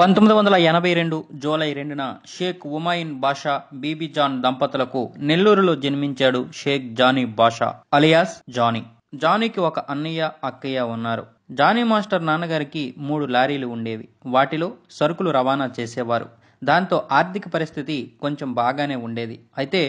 పంతొమ్మిది వందల ఎనభై రెండు జూలై రెండున షేక్ ఉమాయిన్ బాషా బీబీ జాన్ దంపతులకు నెల్లూరులో జన్మించాడు షేక్ జానీ బాషా అలియాస్ జానీ జానీకి ఒక అన్నయ్య అక్కయ్య ఉన్నారు జానీ మాస్టర్ నాన్నగారికి మూడు లారీలు ఉండేవి వాటిలో సరుకులు రవాణా చేసేవారు దాంతో ఆర్థిక పరిస్థితి కొంచెం బాగానే ఉండేది అయితే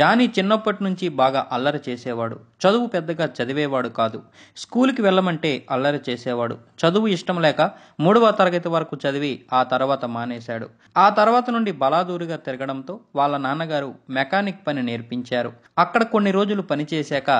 జానీ చిన్నప్పటి నుంచి బాగా అల్లరి చేసేవాడు చదువు పెద్దగా చదివేవాడు కాదు స్కూల్కి వెళ్ళమంటే అల్లరి చేసేవాడు చదువు ఇష్టం లేక మూడవ తరగతి వరకు చదివి ఆ తర్వాత మానేశాడు ఆ తర్వాత నుండి బలాదూరుగా తిరగడంతో వాళ్ళ నాన్నగారు మెకానిక్ పని నేర్పించారు అక్కడ కొన్ని రోజులు పనిచేశాక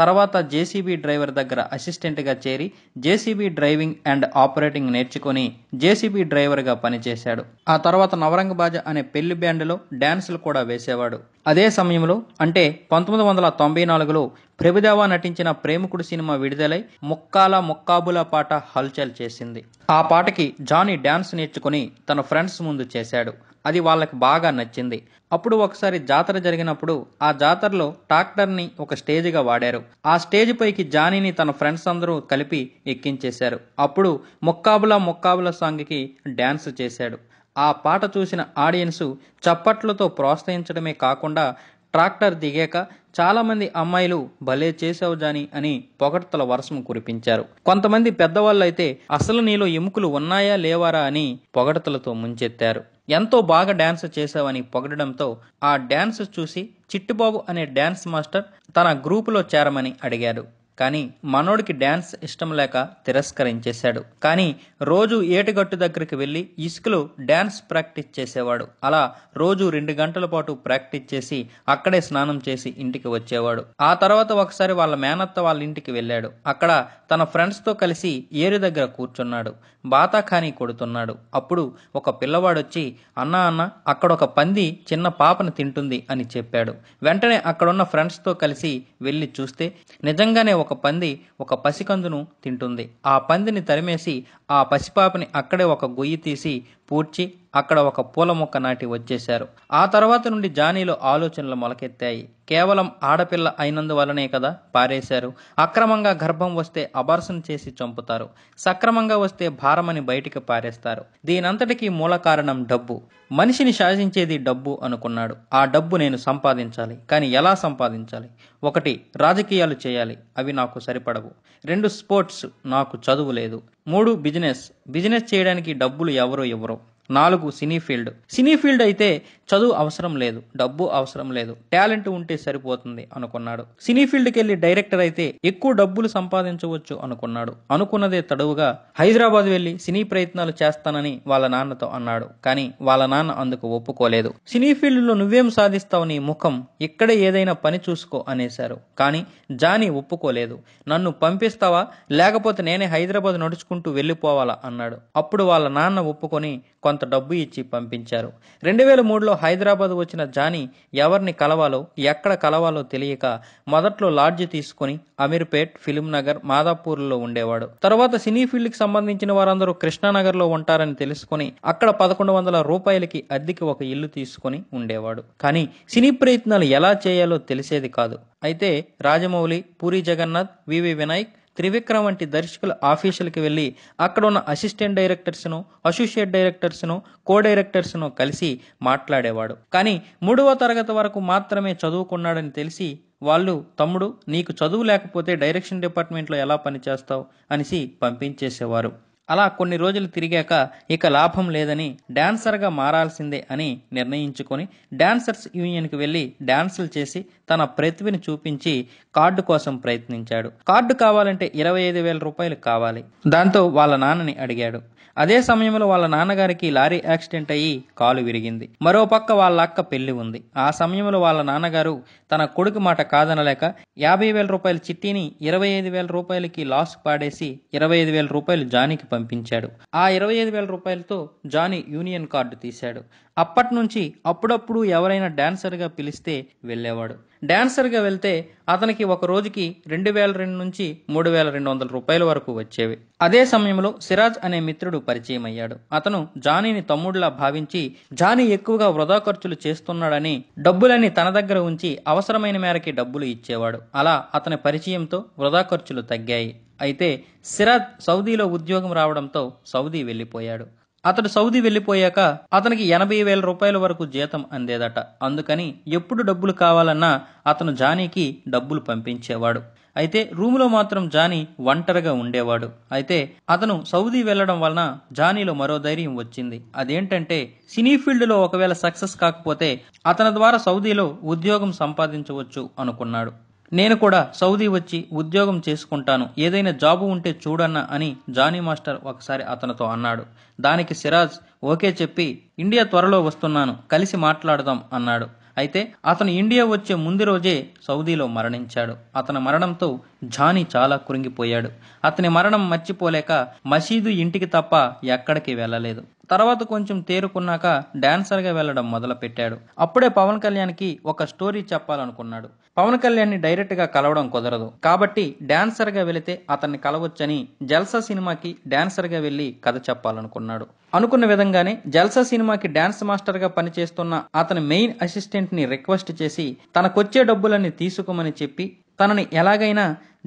తర్వాత జేసీబీ డ్రైవర్ దగ్గర అసిస్టెంట్గా చేరి జేసీబీ డ్రైవింగ్ అండ్ ఆపరేటింగ్ నేర్చుకుని జేసీబీ డ్రైవర్గా పనిచేశాడు ఆ తర్వాత నవరంగ్ బాజా అనే పెళ్లి బ్యాండ్లో డ్యాన్సులు కూడా వేసేవాడు అదే సమయంలో అంటే పంతొమ్మిది వందల తొంభై నాలుగులో ప్రభుదేవా నటించిన ప్రేమికుడు సినిమా విడుదలై ముక్కాల ముక్కాబుల పాట హల్చల్ చేసింది ఆ పాటకి జానీ డ్యాన్స్ నేర్చుకుని తన ఫ్రెండ్స్ ముందు చేశాడు అది వాళ్ళకి బాగా నచ్చింది అప్పుడు ఒకసారి జాతర జరిగినప్పుడు ఆ జాతరలో ట్రాక్టర్ని ఒక స్టేజ్గా వాడారు ఆ స్టేజ్ పైకి జానీని తన ఫ్రెండ్స్ అందరూ కలిపి ఎక్కించేశారు అప్పుడు ముక్కాబుల ముక్కాబుల సాంగ్కి డ్యాన్స్ చేశాడు ఆ పాట చూసిన ఆడియన్సు చప్పట్లతో ప్రోత్సహించడమే కాకుండా ట్రాక్టర్ దిగాక చాలామంది అమ్మాయిలు భలే చేసావు జాని అని పొగడ్తల వర్షం కురిపించారు కొంతమంది పెద్దవాళ్ళు అయితే అసలు నీలో ఎముకలు ఉన్నాయా లేవారా అని పొగడతలతో ముంచెత్తారు ఎంతో బాగా డ్యాన్స్ చేశావని పొగడడంతో ఆ డ్యాన్స్ చూసి చిట్టుబాబు అనే డ్యాన్స్ మాస్టర్ తన గ్రూపులో చేరమని అడిగాడు కానీ మనోడికి డ్యాన్స్ ఇష్టం లేక తిరస్కరించేశాడు కానీ రోజు ఏటిగట్టు దగ్గరికి వెళ్ళి ఇసుకలు డ్యాన్స్ ప్రాక్టీస్ చేసేవాడు అలా రోజు రెండు గంటల పాటు ప్రాక్టీస్ చేసి అక్కడే స్నానం చేసి ఇంటికి వచ్చేవాడు ఆ తర్వాత ఒకసారి వాళ్ళ మేనత్త వాళ్ళ ఇంటికి వెళ్ళాడు అక్కడ తన ఫ్రెండ్స్తో కలిసి ఏరు దగ్గర కూర్చున్నాడు బాతాఖాని కొడుతున్నాడు అప్పుడు ఒక పిల్లవాడొచ్చి అన్న అన్న అక్కడ ఒక పంది చిన్న పాపను తింటుంది అని చెప్పాడు వెంటనే అక్కడున్న ఫ్రెండ్స్తో కలిసి వెళ్ళి చూస్తే నిజంగానే ఒక పంది ఒక పసికందును తింటుంది ఆ పందిని తరిమేసి ఆ పసిపాపని అక్కడే ఒక గొయ్యి తీసి పూడ్చి అక్కడ ఒక పూల మొక్క నాటి వచ్చేశారు ఆ తర్వాత నుండి జానీలో ఆలోచనలు మొలకెత్తాయి కేవలం ఆడపిల్ల అయినందువలనే కదా పారేశారు అక్రమంగా గర్భం వస్తే అబార్సన్ చేసి చంపుతారు సక్రమంగా వస్తే భారమని బయటికి పారేస్తారు దీనంతటికీ మూల కారణం డబ్బు మనిషిని శాసించేది డబ్బు అనుకున్నాడు ఆ డబ్బు నేను సంపాదించాలి కానీ ఎలా సంపాదించాలి ఒకటి రాజకీయాలు చేయాలి అవి నాకు సరిపడవు రెండు స్పోర్ట్స్ నాకు చదువు లేదు మూడు బిజినెస్ బిజినెస్ చేయడానికి డబ్బులు ఎవరు ఇవ్వరు నాలుగు సినీ ఫీల్డ్ సినీ ఫీల్డ్ అయితే చదువు అవసరం లేదు డబ్బు అవసరం లేదు టాలెంట్ ఉంటే సరిపోతుంది అనుకున్నాడు సినీ ఫీల్డ్కి వెళ్ళి డైరెక్టర్ అయితే ఎక్కువ డబ్బులు సంపాదించవచ్చు అనుకున్నాడు అనుకున్నదే తడవుగా హైదరాబాద్ వెళ్ళి సినీ ప్రయత్నాలు చేస్తానని వాళ్ళ నాన్నతో అన్నాడు కానీ వాళ్ళ నాన్న అందుకు ఒప్పుకోలేదు సినీ లో నువ్వేం సాధిస్తావు నీ ముఖం ఇక్కడే ఏదైనా పని చూసుకో అనేశారు కానీ జానీ ఒప్పుకోలేదు నన్ను పంపిస్తావా లేకపోతే నేనే హైదరాబాద్ నడుచుకుంటూ వెళ్ళిపోవాలా అన్నాడు అప్పుడు వాళ్ళ నాన్న ఒప్పుకొని కొంత కొంత డబ్బు ఇచ్చి పంపించారు రెండు వేల మూడులో హైదరాబాద్ వచ్చిన జానీ ఎవరిని కలవాలో ఎక్కడ కలవాలో తెలియక మొదట్లో లాడ్జ్ తీసుకుని అమీర్పేట్ ఫిలిం నగర్ మాదాపూర్లో ఉండేవాడు తర్వాత సినీ ఫీల్డ్కి సంబంధించిన వారందరూ కృష్ణానగర్లో ఉంటారని తెలుసుకుని అక్కడ పదకొండు వందల రూపాయలకి అద్దెకి ఒక ఇల్లు తీసుకుని ఉండేవాడు కానీ సినీ ప్రయత్నాలు ఎలా చేయాలో తెలిసేది కాదు అయితే రాజమౌళి పూరి జగన్నాథ్ వివి వినాయక్ త్రివిక్రమ్ వంటి దర్శకుల ఆఫీసులకు వెళ్ళి అక్కడ ఉన్న అసిస్టెంట్ డైరెక్టర్స్ను అసోసియేట్ డైరెక్టర్స్ను కో డైరెక్టర్స్ను కలిసి మాట్లాడేవాడు కానీ మూడవ తరగతి వరకు మాత్రమే చదువుకున్నాడని తెలిసి వాళ్ళు తమ్ముడు నీకు చదువు లేకపోతే డైరెక్షన్ డిపార్ట్మెంట్లో ఎలా పనిచేస్తావు అనేసి పంపించేసేవారు అలా కొన్ని రోజులు తిరిగాక ఇక లాభం లేదని డాన్సర్గా మారాల్సిందే అని నిర్ణయించుకొని డాన్సర్స్ యూనియన్కి వెళ్ళి డాన్సులు చేసి తన ప్రతిభని చూపించి కార్డు కోసం ప్రయత్నించాడు కార్డు కావాలంటే ఇరవై ఐదు వేల రూపాయలు కావాలి దాంతో వాళ్ళ నాన్నని అడిగాడు అదే సమయంలో వాళ్ళ నాన్నగారికి లారీ యాక్సిడెంట్ అయ్యి కాలు విరిగింది మరోపక్క వాళ్ళ అక్క పెళ్లి ఉంది ఆ సమయంలో వాళ్ళ నాన్నగారు తన కొడుకు మాట కాదనలేక యాభై వేల రూపాయల చిట్టీని ఇరవై ఐదు వేల రూపాయలకి లాస్ పాడేసి ఇరవై ఐదు వేల రూపాయలు జానికి పంపించాడు ఆ ఇరవై ఐదు వేల రూపాయలతో జానీ యూనియన్ కార్డు తీశాడు అప్పటినుంచి అప్పుడప్పుడు ఎవరైనా డాన్సర్గా పిలిస్తే వెళ్ళేవాడు డాన్సర్గా వెళ్తే అతనికి ఒక రోజుకి రెండు వేల రెండు నుంచి మూడు వేల రెండు వందల రూపాయల వరకు వచ్చేవి అదే సమయంలో సిరాజ్ అనే మిత్రుడు పరిచయం అయ్యాడు అతను జానీని తమ్ముడులా భావించి జానీ ఎక్కువగా వృధా ఖర్చులు చేస్తున్నాడని డబ్బులని తన దగ్గర ఉంచి అవసరమైన మేరకి డబ్బులు ఇచ్చేవాడు అలా అతని పరిచయంతో వృధా ఖర్చులు తగ్గాయి అయితే సిరాజ్ సౌదీలో ఉద్యోగం రావడంతో సౌదీ వెళ్లిపోయాడు అతడు సౌదీ వెళ్లిపోయాక అతనికి ఎనభై వేల రూపాయల వరకు జీతం అందేదట అందుకని ఎప్పుడు డబ్బులు కావాలన్నా అతను జానీకి డబ్బులు పంపించేవాడు అయితే రూములో మాత్రం జానీ ఒంటరిగా ఉండేవాడు అయితే అతను సౌదీ వెళ్లడం వలన జానీలో మరో ధైర్యం వచ్చింది అదేంటంటే సినీ ఫీల్డ్లో ఒకవేళ సక్సెస్ కాకపోతే అతని ద్వారా సౌదీలో ఉద్యోగం సంపాదించవచ్చు అనుకున్నాడు నేను కూడా సౌదీ వచ్చి ఉద్యోగం చేసుకుంటాను ఏదైనా జాబు ఉంటే చూడన్నా అని జానీ మాస్టర్ ఒకసారి అతనితో అన్నాడు దానికి సిరాజ్ ఓకే చెప్పి ఇండియా త్వరలో వస్తున్నాను కలిసి మాట్లాడదాం అన్నాడు అయితే అతను ఇండియా వచ్చే ముందు రోజే సౌదీలో మరణించాడు అతని మరణంతో జానీ చాలా కురింగిపోయాడు అతని మరణం మర్చిపోలేక మసీదు ఇంటికి తప్ప ఎక్కడికి వెళ్ళలేదు తర్వాత కొంచెం తేరుకున్నాక డాన్సర్గా వెళ్ళడం మొదలుపెట్టాడు అప్పుడే పవన్ కళ్యాణ్కి ఒక స్టోరీ చెప్పాలనుకున్నాడు పవన్ కళ్యాణ్ని డైరెక్ట్గా కలవడం కుదరదు కాబట్టి డాన్సర్గా వెళితే అతన్ని కలవచ్చని జల్సా సినిమాకి డాన్సర్గా వెళ్ళి కథ చెప్పాలనుకున్నాడు అనుకున్న విధంగానే జల్సా సినిమాకి డాన్స్ మాస్టర్గా పనిచేస్తున్న అతని మెయిన్ అసిస్టెంట్ని రిక్వెస్ట్ చేసి తనకొచ్చే డబ్బులన్నీ తీసుకోమని చెప్పి తనని ఎలాగైనా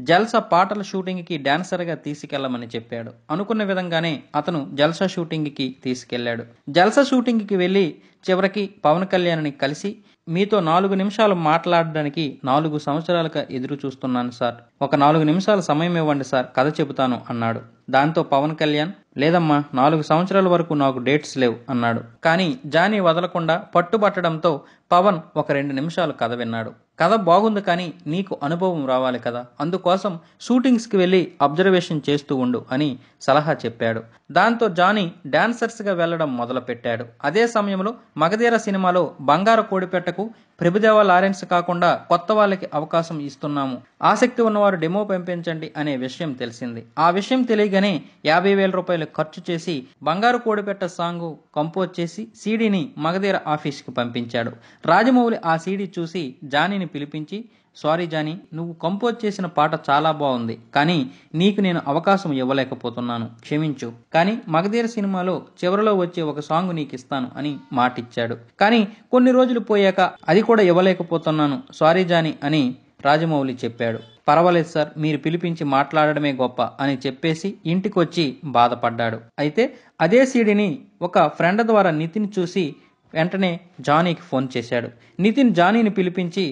జల్సా పాటల షూటింగ్కి డాన్సర్గా తీసుకెళ్లమని చెప్పాడు అనుకున్న విధంగానే అతను జల్సా షూటింగ్కి తీసుకెళ్లాడు జల్సా షూటింగ్కి వెళ్ళి చివరికి పవన్ కళ్యాణ్ని కలిసి మీతో నాలుగు నిమిషాలు మాట్లాడడానికి నాలుగు సంవత్సరాలుగా ఎదురు చూస్తున్నాను సార్ ఒక నాలుగు నిమిషాలు సమయం ఇవ్వండి సార్ కథ చెబుతాను అన్నాడు దాంతో పవన్ కళ్యాణ్ లేదమ్మా నాలుగు సంవత్సరాల వరకు నాకు డేట్స్ లేవు అన్నాడు కానీ జానీ వదలకుండా పట్టుబట్టడంతో పవన్ ఒక రెండు నిమిషాలు కథ విన్నాడు కథ బాగుంది కానీ నీకు అనుభవం రావాలి కదా అందుకోసం షూటింగ్స్కి వెళ్ళి అబ్జర్వేషన్ చేస్తూ ఉండు అని సలహా చెప్పాడు దాంతో జానీ డాన్సర్స్గా వెళ్లడం మొదలుపెట్టాడు అదే సమయంలో మగధీర సినిమాలో బంగారు కోడిపెట్టకు ప్రభుదేవ లారెన్స్ కాకుండా కొత్త వాళ్ళకి అవకాశం ఇస్తున్నాము ఆసక్తి ఉన్నవారు డెమో పంపించండి అనే విషయం తెలిసింది ఆ విషయం తెలియగానే యాభై వేల రూపాయలు ఖర్చు చేసి బంగారు కోడిపెట్ట సాంగ్ కంపోజ్ చేసి సీడీని మగధీర ఆఫీస్కి పంపించాడు రాజమౌళి ఆ సీడీ చూసి జానీని పిలిపించి సారీ జానీ నువ్వు కంపోజ్ చేసిన పాట చాలా బాగుంది కానీ నీకు నేను అవకాశం ఇవ్వలేకపోతున్నాను క్షమించు కానీ మగధీర సినిమాలో చివరిలో వచ్చే ఒక సాంగ్ నీకు ఇస్తాను అని మాటిచ్చాడు కానీ కొన్ని రోజులు పోయాక అది కూడా ఇవ్వలేకపోతున్నాను సారీ జానీ అని రాజమౌళి చెప్పాడు పర్వాలేదు సార్ మీరు పిలిపించి మాట్లాడడమే గొప్ప అని చెప్పేసి ఇంటికొచ్చి బాధపడ్డాడు అయితే అదే సీడిని ఒక ఫ్రెండ్ ద్వారా నితిన్ చూసి వెంటనే జానీకి ఫోన్ చేశాడు నితిన్ జానీని పిలిపించి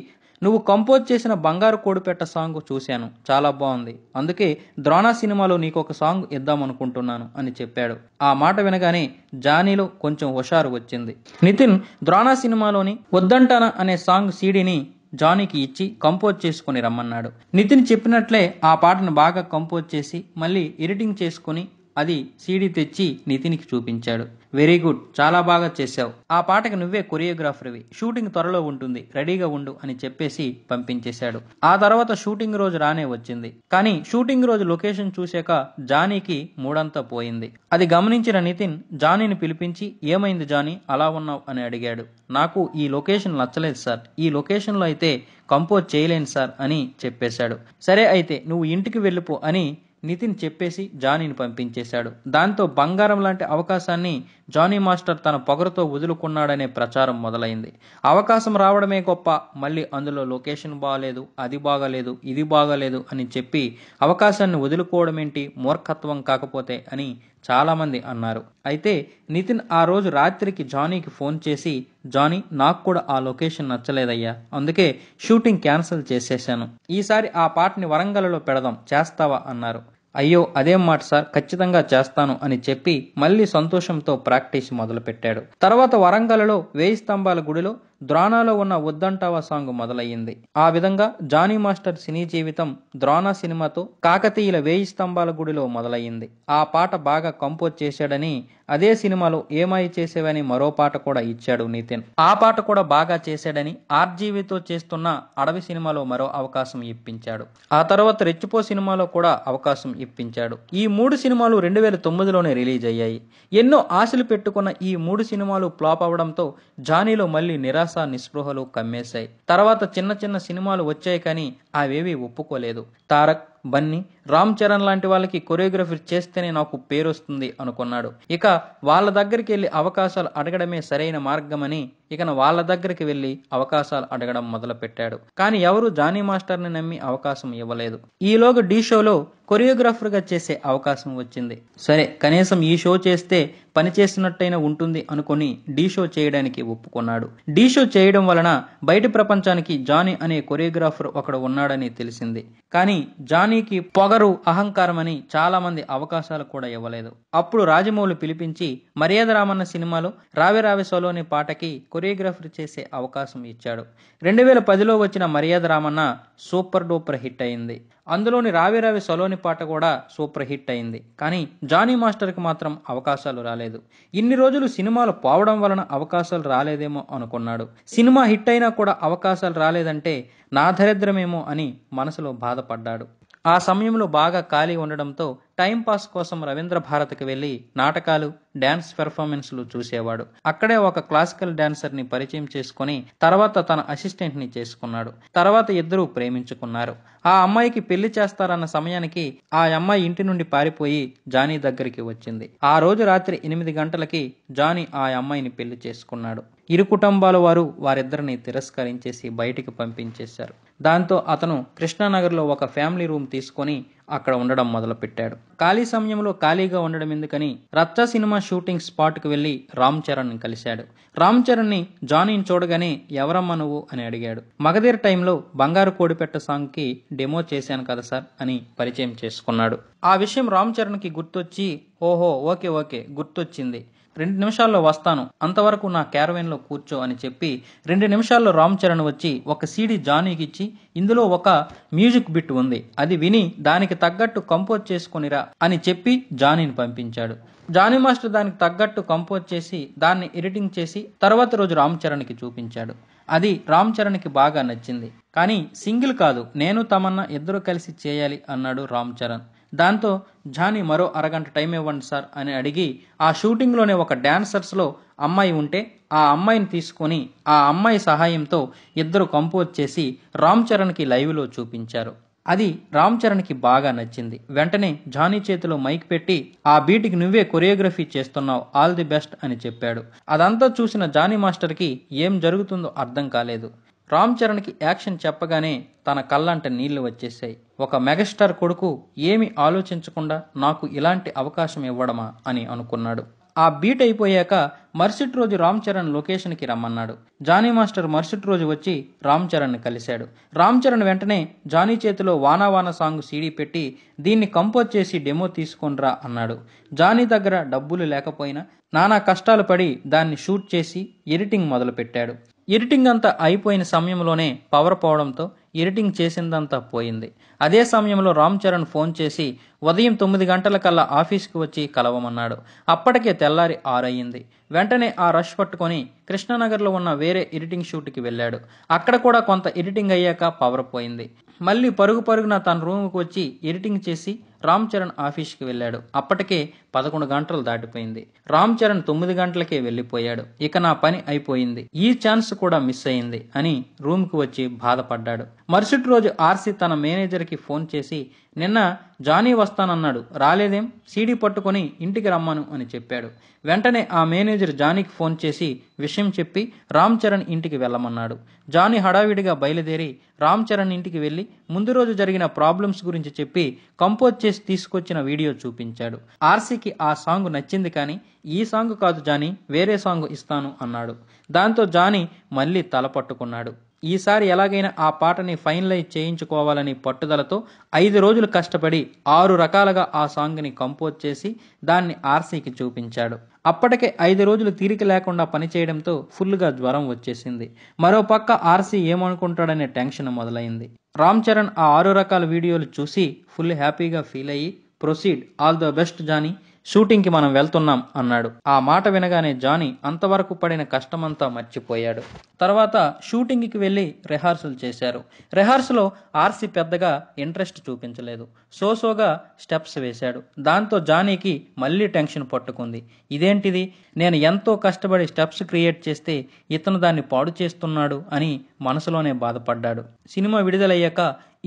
నువ్వు కంపోజ్ చేసిన బంగారు కోడిపెట్ట సాంగ్ చూశాను చాలా బాగుంది అందుకే ద్రోణ సినిమాలో నీకు ఒక సాంగ్ ఇద్దాం అనుకుంటున్నాను అని చెప్పాడు ఆ మాట వినగానే జానీలో కొంచెం హుషారు వచ్చింది నితిన్ ద్రోణ సినిమాలోని వద్దంటన అనే సాంగ్ సీడీని జానీకి ఇచ్చి కంపోజ్ చేసుకుని రమ్మన్నాడు నితిన్ చెప్పినట్లే ఆ పాటను బాగా కంపోజ్ చేసి మళ్ళీ ఎడిటింగ్ చేసుకుని అది సీడీ తెచ్చి నితిన్కి చూపించాడు వెరీ గుడ్ చాలా బాగా చేశావు ఆ పాటకి నువ్వే కొరియోగ్రాఫర్వి షూటింగ్ త్వరలో ఉంటుంది రెడీగా ఉండు అని చెప్పేసి పంపించేశాడు ఆ తర్వాత షూటింగ్ రోజు రానే వచ్చింది కానీ షూటింగ్ రోజు లొకేషన్ చూశాక జానీకి మూడంతా పోయింది అది గమనించిన నితిన్ జానీని పిలిపించి ఏమైంది జానీ అలా ఉన్నావు అని అడిగాడు నాకు ఈ లొకేషన్ నచ్చలేదు సార్ ఈ లొకేషన్లో అయితే కంపోజ్ చేయలేను సార్ అని చెప్పేశాడు సరే అయితే నువ్వు ఇంటికి వెళ్ళిపో అని నితిన్ చెప్పేసి జానీని పంపించేశాడు దాంతో బంగారం లాంటి అవకాశాన్ని జానీ మాస్టర్ తన పొగరతో వదులుకున్నాడనే ప్రచారం మొదలైంది అవకాశం రావడమే గొప్ప మళ్ళీ అందులో లొకేషన్ బాగాలేదు అది బాగాలేదు ఇది బాగాలేదు అని చెప్పి అవకాశాన్ని వదులుకోవడం ఏంటి మూర్ఖత్వం కాకపోతే అని చాలామంది అన్నారు అయితే నితిన్ ఆ రోజు రాత్రికి జానీకి ఫోన్ చేసి జానీ నాకు కూడా ఆ లొకేషన్ నచ్చలేదయ్యా అందుకే షూటింగ్ క్యాన్సిల్ చేసేశాను ఈసారి ఆ పాటని వరంగల్లో పెడదాం చేస్తావా అన్నారు అయ్యో అదేం మాట సార్ ఖచ్చితంగా చేస్తాను అని చెప్పి మళ్ళీ సంతోషంతో ప్రాక్టీస్ మొదలుపెట్టాడు తర్వాత వరంగల్లో వేయి స్తంభాల గుడిలో ద్రానాలో ఉన్న ఉద్దంటావా సాంగ్ మొదలయ్యింది ఆ విధంగా జానీ మాస్టర్ సినీ జీవితం ద్రోణా సినిమాతో కాకతీయుల వేయి స్తంభాల గుడిలో మొదలయ్యింది ఆ పాట బాగా కంపోజ్ చేశాడని అదే సినిమాలో ఏమాయి చేసేవని మరో పాట కూడా ఇచ్చాడు నితిన్ ఆ పాట కూడా బాగా చేశాడని ఆర్జీవితో చేస్తున్న అడవి సినిమాలో మరో అవకాశం ఇప్పించాడు ఆ తర్వాత రెచ్చిపో సినిమాలో కూడా అవకాశం ఇప్పించాడు ఈ మూడు సినిమాలు రెండు వేల తొమ్మిదిలోనే రిలీజ్ అయ్యాయి ఎన్నో ఆశలు పెట్టుకున్న ఈ మూడు సినిమాలు ఫ్లాప్ అవడంతో జానీలో మళ్ళీ నిరాశ నిరాశ నిస్పృహలు కమ్మేశాయి తర్వాత చిన్న చిన్న సినిమాలు వచ్చాయి కానీ అవేవి ఒప్పుకోలేదు తారక్ బన్నీ రామ్ చరణ్ లాంటి వాళ్ళకి కొరియోగ్రఫీ చేస్తేనే నాకు పేరు వస్తుంది అనుకున్నాడు ఇక వాళ్ళ దగ్గరికి వెళ్ళి అవకాశాలు అడగడమే సరైన మార్గమని ఇక వాళ్ళ దగ్గరికి వెళ్ళి అవకాశాలు అడగడం మొదలుపెట్టాడు కానీ ఎవరు జానీ మాస్టర్ని నమ్మి అవకాశం ఇవ్వలేదు ఈలోగా డీ షోలో కొరియోగ్రాఫర్గా చేసే అవకాశం వచ్చింది సరే కనీసం ఈ షో చేస్తే పని చేసినట్టయినా ఉంటుంది అనుకుని డీ షో చేయడానికి ఒప్పుకున్నాడు డీ షో చేయడం వలన బయట ప్రపంచానికి జానీ అనే కొరియోగ్రాఫర్ ఒకడు ఉన్నాడని తెలిసింది కానీ జానీకి పొగరు అహంకారం అని చాలా మంది అవకాశాలు కూడా ఇవ్వలేదు అప్పుడు రాజమౌళి పిలిపించి మర్యాద రామన్న సినిమాలో రావి రావి సోలోని పాటకి కొరియోగ్రాఫర్ చేసే అవకాశం ఇచ్చాడు రెండు వేల పదిలో వచ్చిన మర్యాద రామన్న సూపర్ డూపర్ హిట్ అయింది అందులోని రావి రావి సలోని పాట కూడా సూపర్ హిట్ అయింది కానీ జానీ మాస్టర్కి మాత్రం అవకాశాలు రాలేదు ఇన్ని రోజులు సినిమాలు పోవడం వలన అవకాశాలు రాలేదేమో అనుకున్నాడు సినిమా హిట్ అయినా కూడా అవకాశాలు రాలేదంటే నా దరిద్రమేమో అని మనసులో బాధపడ్డాడు ఆ సమయంలో బాగా ఖాళీ ఉండడంతో టైంపాస్ కోసం రవీంద్ర భారతికి వెళ్ళి నాటకాలు డ్యాన్స్ పెర్ఫార్మెన్స్లు చూసేవాడు అక్కడే ఒక క్లాసికల్ డాన్సర్ని పరిచయం చేసుకుని తర్వాత తన అసిస్టెంట్ని చేసుకున్నాడు తర్వాత ఇద్దరూ ప్రేమించుకున్నారు ఆ అమ్మాయికి పెళ్లి చేస్తారన్న సమయానికి ఆ అమ్మాయి ఇంటి నుండి పారిపోయి జానీ దగ్గరికి వచ్చింది ఆ రోజు రాత్రి ఎనిమిది గంటలకి జానీ ఆ అమ్మాయిని పెళ్లి చేసుకున్నాడు ఇరు కుటుంబాల వారు వారిద్దరిని తిరస్కరించేసి బయటికి పంపించేశారు దాంతో అతను కృష్ణానగర్లో ఒక ఫ్యామిలీ రూమ్ తీసుకొని అక్కడ ఉండడం మొదలుపెట్టాడు ఖాళీ సమయంలో ఖాళీగా ఉండడం ఎందుకని రచ్చ సినిమా షూటింగ్ స్పాట్కి వెళ్ళి రామ్ చరణ్ని కలిశాడు రామ్ చరణ్ని జానీని చూడగానే ఎవరమ్మా నువ్వు అని అడిగాడు మగధీర టైంలో బంగారు కోడిపెట్ట సాంగ్కి డెమో చేశాను కదా సార్ అని పరిచయం చేసుకున్నాడు ఆ విషయం రామ్ చరణ్కి గుర్తొచ్చి ఓహో ఓకే ఓకే గుర్తొచ్చింది రెండు నిమిషాల్లో వస్తాను అంతవరకు నా క్యారవైన్లో కూర్చో అని చెప్పి రెండు నిమిషాల్లో రామ్ చరణ్ వచ్చి ఒక సీడీ జానీకి ఇచ్చి ఇందులో ఒక మ్యూజిక్ బిట్ ఉంది అది విని దానికి తగ్గట్టు కంపోజ్ చేసుకునిరా అని చెప్పి జానీని పంపించాడు జానీ మాస్టర్ దానికి తగ్గట్టు కంపోజ్ చేసి దాన్ని ఎడిటింగ్ చేసి తర్వాత రోజు రామ్ చరణ్కి చూపించాడు అది రామ్ చరణ్కి బాగా నచ్చింది కానీ సింగిల్ కాదు నేను తమన్నా ఇద్దరు కలిసి చేయాలి అన్నాడు రామ్ చరణ్ దాంతో జానీ మరో అరగంట టైం ఇవ్వండి సార్ అని అడిగి ఆ షూటింగ్లోనే ఒక డ్యాన్సర్స్లో అమ్మాయి ఉంటే ఆ అమ్మాయిని తీసుకొని ఆ అమ్మాయి సహాయంతో ఇద్దరు కంపోజ్ చేసి రామ్ చరణ్కి లైవ్లో చూపించారు అది రామ్ చరణ్కి బాగా నచ్చింది వెంటనే జానీ చేతిలో మైక్ పెట్టి ఆ బీట్కి నువ్వే కొరియోగ్రఫీ చేస్తున్నావు ఆల్ ది బెస్ట్ అని చెప్పాడు అదంతా చూసిన జానీ మాస్టర్కి ఏం జరుగుతుందో అర్థం కాలేదు రామ్ చరణ్కి యాక్షన్ చెప్పగానే తన కళ్ళంట నీళ్లు వచ్చేసాయి ఒక మెగాస్టార్ కొడుకు ఏమి ఆలోచించకుండా నాకు ఇలాంటి అవకాశం ఇవ్వడమా అని అనుకున్నాడు ఆ బీట్ అయిపోయాక మరుసటి రోజు రామ్ చరణ్ లొకేషన్కి రమ్మన్నాడు జానీ మాస్టర్ మరుసటి రోజు వచ్చి రామ్ చరణ్ని కలిశాడు రామ్ చరణ్ వెంటనే జానీ చేతిలో వానావాన సాంగ్ సీడీ పెట్టి దీన్ని కంపోజ్ చేసి డెమో తీసుకొనిరా అన్నాడు జానీ దగ్గర డబ్బులు లేకపోయినా నానా కష్టాలు పడి దాన్ని షూట్ చేసి ఎడిటింగ్ మొదలుపెట్టాడు ఎడిటింగ్ అంతా అయిపోయిన సమయంలోనే పవర్ పోవడంతో ఎడిటింగ్ చేసిందంతా పోయింది అదే సమయంలో రామ్ చరణ్ ఫోన్ చేసి ఉదయం తొమ్మిది గంటల కల్లా ఆఫీస్కి వచ్చి కలవమన్నాడు అప్పటికే తెల్లారి ఆరయ్యింది వెంటనే ఆ రష్ పట్టుకొని కృష్ణానగర్లో ఉన్న వేరే ఎడిటింగ్ షూట్కి వెళ్ళాడు అక్కడ కూడా కొంత ఎడిటింగ్ అయ్యాక పవర్ పోయింది మళ్ళీ పరుగు పరుగున తన రూమ్కి వచ్చి ఎడిటింగ్ చేసి రామ్ చరణ్ ఆఫీస్కి వెళ్ళాడు అప్పటికే పదకొండు గంటలు దాటిపోయింది రామ్ చరణ్ తొమ్మిది గంటలకే వెళ్ళిపోయాడు ఇక నా పని అయిపోయింది ఈ ఛాన్స్ కూడా మిస్ అయింది అని రూమ్కి వచ్చి బాధపడ్డాడు మరుసటి రోజు ఆర్సీ తన మేనేజర్కి ఫోన్ చేసి నిన్న జానీ వస్తానన్నాడు రాలేదేం సీడీ పట్టుకొని ఇంటికి రమ్మను అని చెప్పాడు వెంటనే ఆ మేనేజర్ జానీకి ఫోన్ చేసి విషయం చెప్పి రామ్ చరణ్ ఇంటికి వెళ్ళమన్నాడు జానీ హడావిడిగా బయలుదేరి రామ్ చరణ్ ఇంటికి వెళ్ళి ముందు రోజు జరిగిన ప్రాబ్లమ్స్ గురించి చెప్పి కంపోజ్ చేసి తీసుకొచ్చిన వీడియో చూపించాడు ఆర్సీకి ఆ సాంగ్ నచ్చింది కానీ ఈ సాంగ్ కాదు జానీ వేరే సాంగ్ ఇస్తాను అన్నాడు దాంతో జానీ మళ్ళీ తల పట్టుకున్నాడు ఈసారి ఎలాగైనా ఆ పాటని ఫైనలైజ్ చేయించుకోవాలని పట్టుదలతో ఐదు రోజులు కష్టపడి ఆరు రకాలుగా ఆ సాంగ్ని కంపోజ్ చేసి దాన్ని ఆర్సీకి చూపించాడు అప్పటికే ఐదు రోజులు తీరిక లేకుండా పనిచేయడంతో ఫుల్గా జ్వరం వచ్చేసింది మరోపక్క ఆర్సీ ఏమనుకుంటాడనే టెన్షన్ మొదలైంది రామ్ చరణ్ ఆ ఆరు రకాల వీడియోలు చూసి ఫుల్ హ్యాపీగా ఫీల్ అయ్యి proceed all the best Jani షూటింగ్కి మనం వెళ్తున్నాం అన్నాడు ఆ మాట వినగానే జానీ అంతవరకు పడిన కష్టమంతా మర్చిపోయాడు తర్వాత షూటింగ్కి వెళ్ళి రిహార్సల్ చేశారు రిహార్సల్లో ఆర్సీ పెద్దగా ఇంట్రెస్ట్ చూపించలేదు సోసోగా స్టెప్స్ వేశాడు దాంతో జానీకి మళ్ళీ టెన్షన్ పట్టుకుంది ఇదేంటిది నేను ఎంతో కష్టపడి స్టెప్స్ క్రియేట్ చేస్తే ఇతను దాన్ని పాడు చేస్తున్నాడు అని మనసులోనే బాధపడ్డాడు సినిమా విడుదలయ్యాక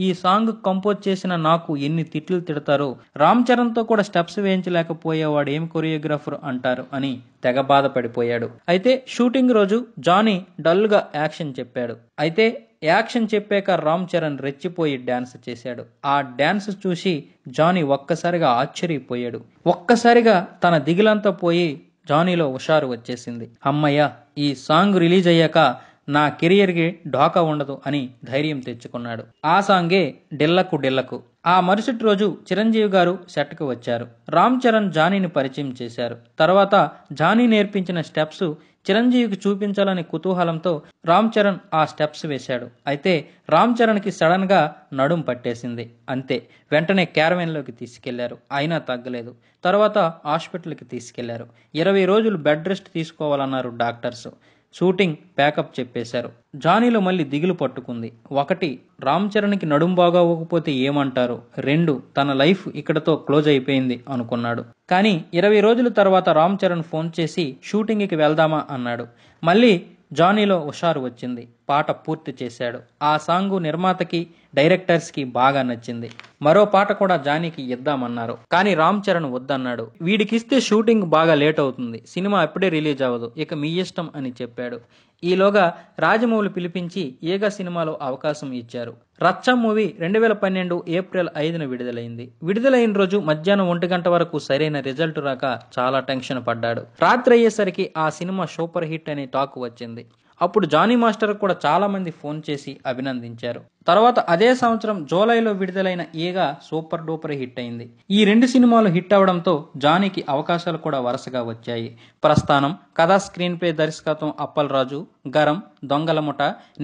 ఈ సాంగ్ కంపోజ్ చేసిన నాకు ఎన్ని తిట్లు తిడతారో రామ్ చరణ్తో కూడా స్టెప్స్ వేయించలేకపోయేవాడు ఏం కొరియోగ్రాఫర్ అంటారు అని తెగ బాధపడిపోయాడు అయితే షూటింగ్ రోజు జానీ డల్గా యాక్షన్ చెప్పాడు అయితే యాక్షన్ చెప్పాక రామ్ చరణ్ రెచ్చిపోయి డ్యాన్స్ చేశాడు ఆ డ్యాన్స్ చూసి జానీ ఒక్కసారిగా ఆశ్చర్యపోయాడు ఒక్కసారిగా తన దిగులంతా పోయి జానీలో హుషారు వచ్చేసింది అమ్మయ్య ఈ సాంగ్ రిలీజ్ అయ్యాక నా కెరియర్కి ఢోకా ఉండదు అని ధైర్యం తెచ్చుకున్నాడు ఆ సాంగే డిల్లకు డిల్లకు ఆ మరుసటి రోజు చిరంజీవి గారు సెట్కు వచ్చారు రామ్ చరణ్ జానీని పరిచయం చేశారు తర్వాత జానీ నేర్పించిన స్టెప్స్ చిరంజీవికి చూపించాలని కుతూహలంతో రామ్ చరణ్ ఆ స్టెప్స్ వేశాడు అయితే రామ్ చరణ్కి సడన్గా నడుం పట్టేసింది అంతే వెంటనే క్యారవెన్లోకి తీసుకెళ్లారు అయినా తగ్గలేదు తర్వాత హాస్పిటల్కి తీసుకెళ్లారు ఇరవై రోజులు బెడ్ రెస్ట్ తీసుకోవాలన్నారు డాక్టర్స్ షూటింగ్ ప్యాకప్ చెప్పేశారు జానీలో మళ్ళీ దిగులు పట్టుకుంది ఒకటి రామ్ చరణ్కి నడుం అవ్వకపోతే ఏమంటారు రెండు తన లైఫ్ ఇక్కడతో క్లోజ్ అయిపోయింది అనుకున్నాడు కానీ ఇరవై రోజుల తర్వాత రామ్ చరణ్ ఫోన్ చేసి షూటింగ్కి వెళ్దామా అన్నాడు మళ్ళీ జానీలో హుషారు వచ్చింది పాట పూర్తి చేశాడు ఆ సాంగు నిర్మాతకి డైరెక్టర్స్కి బాగా నచ్చింది మరో పాట కూడా జానీకి ఇద్దామన్నారు కానీ రామ్ చరణ్ వద్దన్నాడు వీడికిస్తే షూటింగ్ బాగా లేట్ అవుతుంది సినిమా అప్పుడే రిలీజ్ అవ్వదు ఇక మీ ఇష్టం అని చెప్పాడు ఈలోగా రాజమౌళి పిలిపించి ఏగ సినిమాలో అవకాశం ఇచ్చారు రచ్చ మూవీ రెండు వేల పన్నెండు ఏప్రిల్ ఐదున విడుదలైంది విడుదలైన రోజు మధ్యాహ్నం ఒంటి గంట వరకు సరైన రిజల్ట్ రాక చాలా టెన్షన్ పడ్డాడు రాత్రి అయ్యేసరికి ఆ సినిమా సూపర్ హిట్ అనే టాక్ వచ్చింది అప్పుడు జానీ మాస్టర్ కూడా చాలామంది ఫోన్ చేసి అభినందించారు తర్వాత అదే సంవత్సరం జూలైలో విడుదలైన ఈగ సూపర్ డూపర్ హిట్ అయింది ఈ రెండు సినిమాలు హిట్ అవడంతో జానీకి అవకాశాలు కూడా వరుసగా వచ్చాయి ప్రస్థానం కథా స్క్రీన్ ప్లే దర్శకత్వం అప్పల్ రాజు గరం దొంగల ముఠ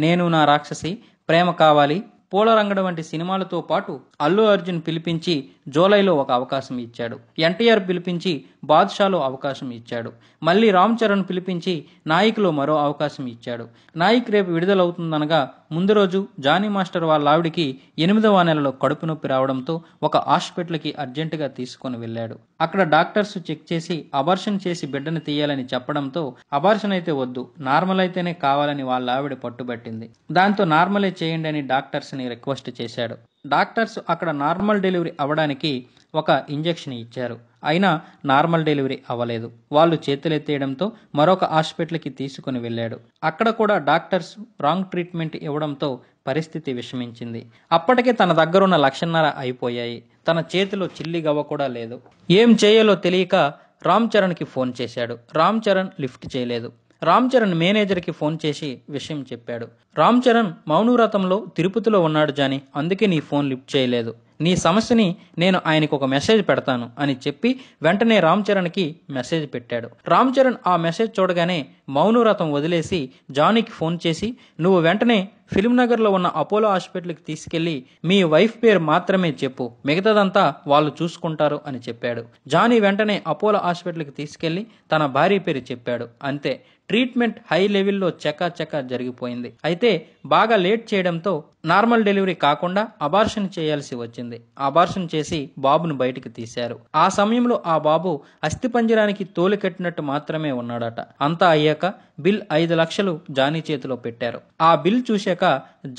నేను నా రాక్షసి ప్రేమ కావాలి పూలరంగడ వంటి సినిమాలతో పాటు అల్లు అర్జున్ పిలిపించి జూలైలో ఒక అవకాశం ఇచ్చాడు ఎన్టీఆర్ పిలిపించి బాద్షాలో అవకాశం ఇచ్చాడు మళ్ళీ రామ్ చరణ్ పిలిపించి నాయకులో మరో అవకాశం ఇచ్చాడు నాయక్ రేపు విడుదలవుతుందనగా ముందు రోజు జానీ మాస్టర్ వాళ్ళ ఆవిడికి ఎనిమిదవ నెలలో కడుపు నొప్పి రావడంతో ఒక హాస్పిటల్కి అర్జెంటుగా తీసుకొని వెళ్ళాడు అక్కడ డాక్టర్స్ చెక్ చేసి అబార్షన్ చేసి బిడ్డను తీయాలని చెప్పడంతో అబార్షన్ అయితే వద్దు నార్మల్ అయితేనే కావాలని వాళ్ళ ఆవిడ పట్టుబట్టింది దాంతో నార్మలే చేయండి అని డాక్టర్స్ని రిక్వెస్ట్ చేశాడు డాక్టర్స్ అక్కడ నార్మల్ డెలివరీ అవ్వడానికి ఒక ఇంజెక్షన్ ఇచ్చారు అయినా నార్మల్ డెలివరీ అవ్వలేదు వాళ్ళు చేతులెత్తేయడంతో మరొక హాస్పిటల్కి తీసుకుని వెళ్ళాడు అక్కడ కూడా డాక్టర్స్ రాంగ్ ట్రీట్మెంట్ ఇవ్వడంతో పరిస్థితి విషమించింది అప్పటికే తన దగ్గరున్న లక్షన్నర అయిపోయాయి తన చేతిలో చిల్లిగవ్వ కూడా లేదు ఏం చేయాలో తెలియక రామ్ చరణ్కి ఫోన్ చేశాడు రామ్ చరణ్ లిఫ్ట్ చేయలేదు రామ్ చరణ్ మేనేజర్కి ఫోన్ చేసి విషయం చెప్పాడు రామ్ చరణ్ మౌనవ్రతంలో తిరుపతిలో ఉన్నాడు జాని అందుకే నీ ఫోన్ లిఫ్ట్ చేయలేదు నీ సమస్యని నేను ఆయనకు ఒక మెసేజ్ పెడతాను అని చెప్పి వెంటనే రామ్ చరణ్కి మెసేజ్ పెట్టాడు రామ్ చరణ్ ఆ మెసేజ్ చూడగానే మౌనవ్రతం వదిలేసి జానీకి ఫోన్ చేసి నువ్వు వెంటనే ఫిల్మ్ నగర్లో ఉన్న అపోలో హాస్పిటల్కి తీసుకెళ్లి మీ వైఫ్ పేరు మాత్రమే చెప్పు మిగతాదంతా వాళ్ళు చూసుకుంటారు అని చెప్పాడు జానీ వెంటనే అపోలో హాస్పిటల్కి తీసుకెళ్లి తన భార్య పేరు చెప్పాడు అంతే ట్రీట్మెంట్ హై లెవెల్లో చకా చకా జరిగిపోయింది అయితే బాగా లేట్ చేయడంతో నార్మల్ డెలివరీ కాకుండా అబార్షన్ చేయాల్సి వచ్చింది అబార్షన్ చేసి బాబును బయటికి తీశారు ఆ సమయంలో ఆ బాబు అస్థిపంజరానికి కట్టినట్టు మాత్రమే ఉన్నాడట అంతా అయ్యాక బిల్ ఐదు లక్షలు జానీ చేతిలో పెట్టారు ఆ బిల్ చూశాక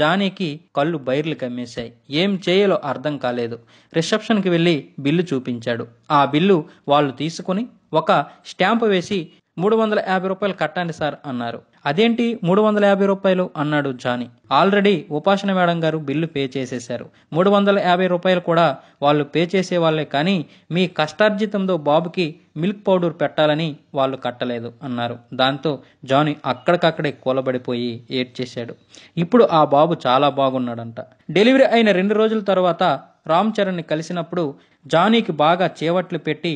జానీకి కళ్ళు బైర్లు కమ్మేశాయి ఏం చేయాలో అర్థం కాలేదు రిసెప్షన్కి వెళ్ళి బిల్లు చూపించాడు ఆ బిల్లు వాళ్ళు తీసుకుని ఒక స్టాంప్ వేసి మూడు వందల యాభై రూపాయలు కట్టండి సార్ అన్నారు అదేంటి మూడు వందల యాభై రూపాయలు అన్నాడు జానీ ఆల్రెడీ ఉపాసన మేడం గారు బిల్లు పే చేసేశారు మూడు వందల యాభై రూపాయలు కూడా వాళ్ళు పే చేసే కానీ మీ కష్టార్జితంతో బాబుకి మిల్క్ పౌడర్ పెట్టాలని వాళ్ళు కట్టలేదు అన్నారు దాంతో జాని అక్కడికక్కడే కూలబడిపోయి ఏడ్చేశాడు ఇప్పుడు ఆ బాబు చాలా బాగున్నాడంట డెలివరీ అయిన రెండు రోజుల తర్వాత రామ్ చరణ్ని కలిసినప్పుడు జానీకి బాగా చేవట్లు పెట్టి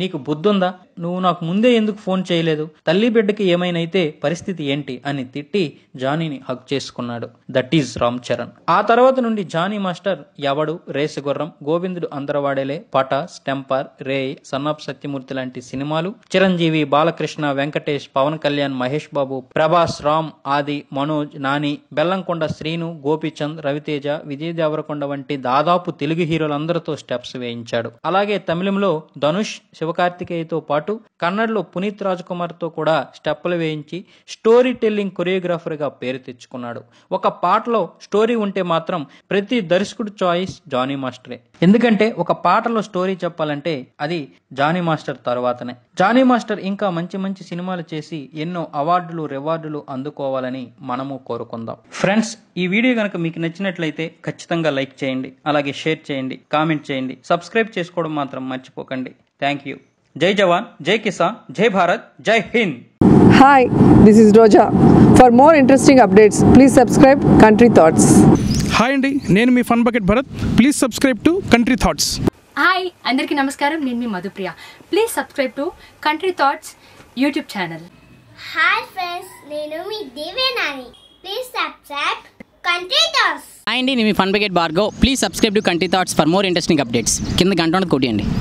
నీకు బుద్ధుందా నువ్వు నాకు ముందే ఎందుకు ఫోన్ చేయలేదు తల్లి బిడ్డకి ఏమైనైతే పరిస్థితి ఏంటి అని తిట్టి జానీని హక్ చేసుకున్నాడు దట్ ఈజ్ రామ్ చరణ్ ఆ తర్వాత నుండి జానీ మాస్టర్ ఎవడు రేసుగుర్రం గోవిందుడు అందరవాడేలే పట స్టెంపర్ రే సన్నాప్ సత్యమూర్తి లాంటి సినిమాలు చిరంజీవి బాలకృష్ణ వెంకటేష్ పవన్ కళ్యాణ్ మహేష్ బాబు ప్రభాస్ రామ్ ఆది మనోజ్ నాని బెల్లంకొండ శ్రీను గోపిచంద్ రవితేజ విజయ్ దేవరకొండ వంటి దాదాపు తెలుగు హీరోలందరితో స్టెప్స్ వేయించాడు అలాగే తమిళంలో ధనుష్ శివకార్తికేయతో పాటు కన్నడలో పునీత్ రాజ్కుమార్తో కూడా స్టెప్పులు వేయించి స్టోరీ టెల్లింగ్ కొరియోగ్రాఫర్గా పేరు తెచ్చుకున్నాడు ఒక పాటలో స్టోరీ ఉంటే మాత్రం ప్రతి దర్శకుడు చాయిస్ జానీ మాస్టరే ఎందుకంటే ఒక పాటలో స్టోరీ చెప్పాలంటే అది జానీ మాస్టర్ తర్వాతనే జానీ మాస్టర్ ఇంకా మంచి మంచి సినిమాలు చేసి ఎన్నో అవార్డులు రివార్డులు అందుకోవాలని మనము కోరుకుందాం ఫ్రెండ్స్ ఈ వీడియో కనుక మీకు నచ్చినట్లయితే ఖచ్చితంగా లైక్ చేయండి అలాగే షేర్ చేయండి కామెంట్ చేయండి సబ్స్క్రైబ్ చేసుకోవడం మాత్రం మర్చిపోకండి థ్యాంక్ యూ జై జవాన్ జై కిసాన్ జై భారత్ జై Hind hi this is Roja for more interesting updates please subscribe country thoughts hi అండి నేను మీ fun bucket Bharat please subscribe to country thoughts hi అందరికీ నమస్కారం నేను మీ Madhupriya please subscribe to country thoughts YouTube channel hi friends నేను మీ Devenani please subscribe country thoughts hi అండి నేను మీ fun bucket Bhargav please subscribe to country thoughts for more interesting updates కింద గంట కొట్టియండి